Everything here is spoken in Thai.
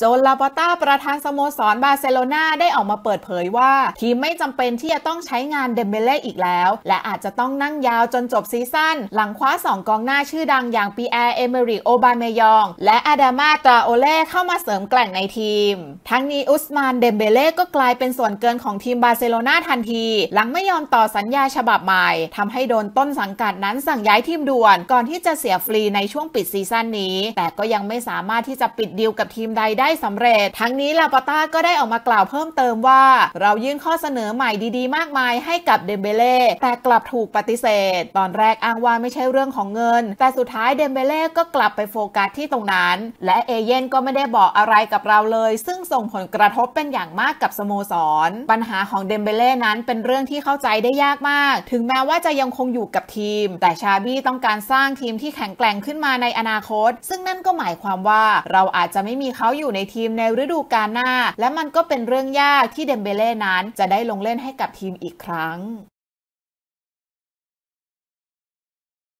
โจลาปอต้าประธาน สโมสรบาร์เซโลนาได้ออกมาเปิดเผยว่า ทีมไม่จำเป็นที่จะต้องใช้งานเดมเบเล่อีกแล้ว และอาจจะต้องนั่งยาวจนจบซีซั่นหลังคว้า 2 กองหน้าชื่อดังอย่างปีแอร์เอเมริกโอบาเมยอง และอาดามาตราโอเล่เข้ามาเสริมแกล่งในทีม ทั้งนี้อุสมานเดมเบเล่ก็กลายเป็นส่วนเกินของทีมบาร์เซโลนาทันที หลังไม่ยอมต่อสัญญาฉบับใหม่ ทำให้โดนต้นสังกัดนั้นสั่งย้ายทีมด่วน ก่อนที่จะเสียฟรีในช่วงปิดซีซั่นนี้ แต่ก็ยังไม่สามารถที่จะปิดดีลกับทีมใดได้ได้สำเร็จทั้งนี้ลาปาต้าก็ได้ออกมากล่าวเพิ่มเติมว่าเรายื่นข้อเสนอใหม่ดีๆมากมายให้กับเดมเบเล่แต่กลับถูกปฏิเสธ ตอนแรกอ้างว่าไม่ใช่เรื่องของเงิน แต่สุดท้ายเดมเบเล่ก็กลับไปโฟกัสที่ตรงนั้น และเอเย่นก็ไม่ได้บอกอะไรกับเราเลย ซึ่งส่งผลกระทบเป็นอย่างมากกับสโมสรปัญหาของเดมเบเล่นั้นเป็นเรื่องที่เข้าใจได้ยากมาก ถึงแม้ว่าจะยังคงอยู่กับทีม แต่ชาบี้ต้องการสร้างทีมที่แข็งแกร่งขึ้นมาในอนาคต ซึ่งนั่นก็หมายความว่าเราอาจจะไม่มีเขาอยู่ในทีมในฤดูกาลหน้า และมันก็เป็นเรื่องยากที่เดมเบเล่นั้น จะได้ลงเล่นให้กับทีมอีกครั้ง